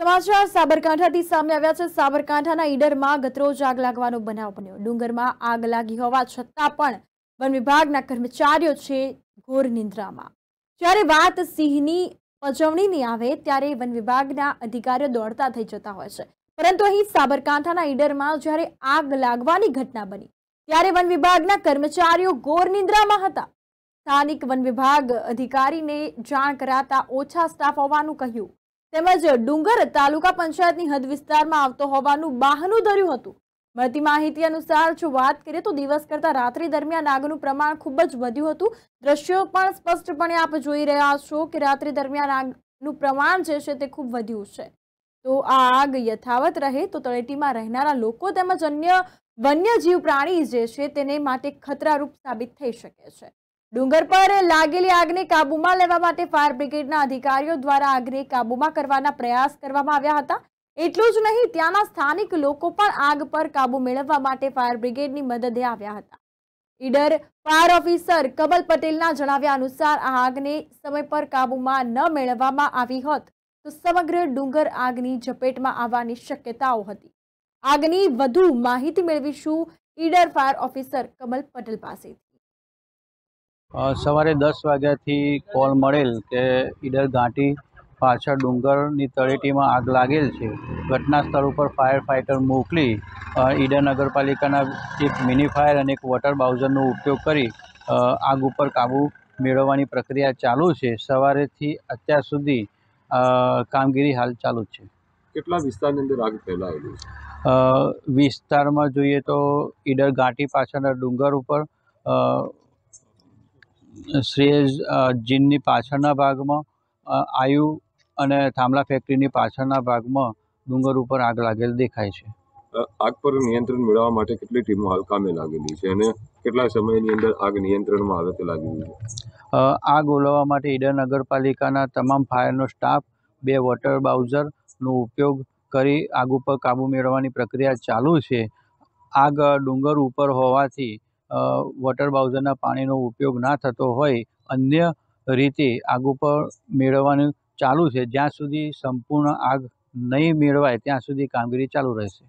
સમાચાર સાબરકાંઠાથી સામે આવ્યા છે સાબરકાંઠાના ઈડરમાં ગતરોજ આગ લાગવાનો બનાવ બન્યો ડુંગરમાં આગ લાગી હોવા છતાં પણ વન વિભાગના કર્મચારીઓ છે ઘોર નિંદ્રામાં જ્યારે વાત સિંહની પજવણીની આવે ત્યારે વન વિભાગના અધિકારીઓ દોડતા થઈ જતા હોય છે પરંતુ અહીં સાબરકાંઠાના ઈડરમાં જ્યારે આગ લાગવાની ઘટના બની ત્યારે વન વિભાગના કર્મચારીઓ ઘોર નિંદ્રામાં હતા સ્થાનિક વન વિભાગ અધિકારીને જાણ કરાતા ઓછા સ્ટાફ હોવાનું કહ્યું તેમજ ડુંગર તાલુકા પંચાયતની હદ વિસ્તારમાં આવતો હોવાનું બહાનું ધર્યું હતું મળતી માહિતી અનુસાર જો વાત કરીએ તો દિવસ કરતાં રાત્રિ દરમિયાન આગનું પ્રમાણ ખૂબ જ વધ્યું હતું દ્રશ્યો પણ સ્પષ્ટપણે આપ જોઈ રહ્યા છો કે રાત્રિ દરમિયાન આગનું પ્રમાણ જે છે તે ખૂબ વધ્યું છે તો આ આગ યથાવત રહે તો તળેટીમાં રહેનારા લોકો તેમજ અન્ય વન્યજીવ પ્રાણી જે છે તેને માટે ખતરારૂપ સાબિત થઈ શકે છે ડુંગર પર લાગેલી આગને કાબૂમાં લેવા માટે ફાયર બ્રિગેડના અધિકારીઓ દ્વારા આગને કાબૂમાં કરવાના પ્રયાસ કરવામાં આવ્યા હતા એટલું જ નહીં ત્યાંના સ્થાનિક લોકો પણ આગ પર કાબુ મેળવવા માટે ફાયર બ્રિગેડની મદદે આવ્યા હતા ઈડર ફાયર ઓફિસર કમલ પટેલના જણાવ્યા અનુસાર આ આગને સમય પર કાબૂમાં ન મેળવવામાં આવી હોત તો સમગ્ર ડુંગર આગની ઝપેટમાં આવવાની શક્યતાઓ હતી આગની વધુ માહિતી મેળવીશું ઈડર ફાયર ઓફિસર કમલ પટેલ પાસેથી સવારે દસ વાગ્યાથી કોલ મળેલ કે ઈડર ઘાંટી પાછળ ડુંગરની તળેટીમાં આગ લાગેલ છે ઘટના સ્થળ ઉપર ફાયર ફાઇટર મોકલી ઈડર નગરપાલિકાના એક મિની ફાયર અને એક વોટર બાઉઝરનો ઉપયોગ કરી આગ ઉપર કાબૂ મેળવવાની પ્રક્રિયા ચાલુ છે સવારેથી અત્યાર સુધી કામગીરી હાલ ચાલુ છે કેટલા વિસ્તારની અંદર આગ ફેલાયેલી વિસ્તારમાં જોઈએ તો ઈડર ઘાંટી પાછળના ડુંગર ઉપર શ્રેય જીનની પાછળના ભાગમાં આયુ અને થાંભલા ફેક્ટરીની પાછળના ભાગમાં ડુંગર ઉપર આગ લાગેલ દેખાય છે આગ પર નિયંત્રણ મેળવવા માટે કેટલી ટીમો હાલ કામે લાગેલી છે અને કેટલા સમયની અંદર આગ નિયંત્રણમાં આવે તે લાગેલી છે આગ ઓલવવા માટે ઈડર નગરપાલિકાના તમામ ફાયરનો સ્ટાફ બે વોટર બાઉઝરનો ઉપયોગ કરી આગ ઉપર કાબૂ મેળવવાની પ્રક્રિયા ચાલુ છે આગ ડુંગર ઉપર હોવાથી વોટર બાઉઝરના પાણીનો ઉપયોગ ના થતો હોય અન્ય રીતે આગ ઉપર મેળવવાનું ચાલુ છે જ્યાં સુધી સંપૂર્ણ આગ નહીં મેળવાય ત્યાં સુધી કામગીરી ચાલુ રહેશે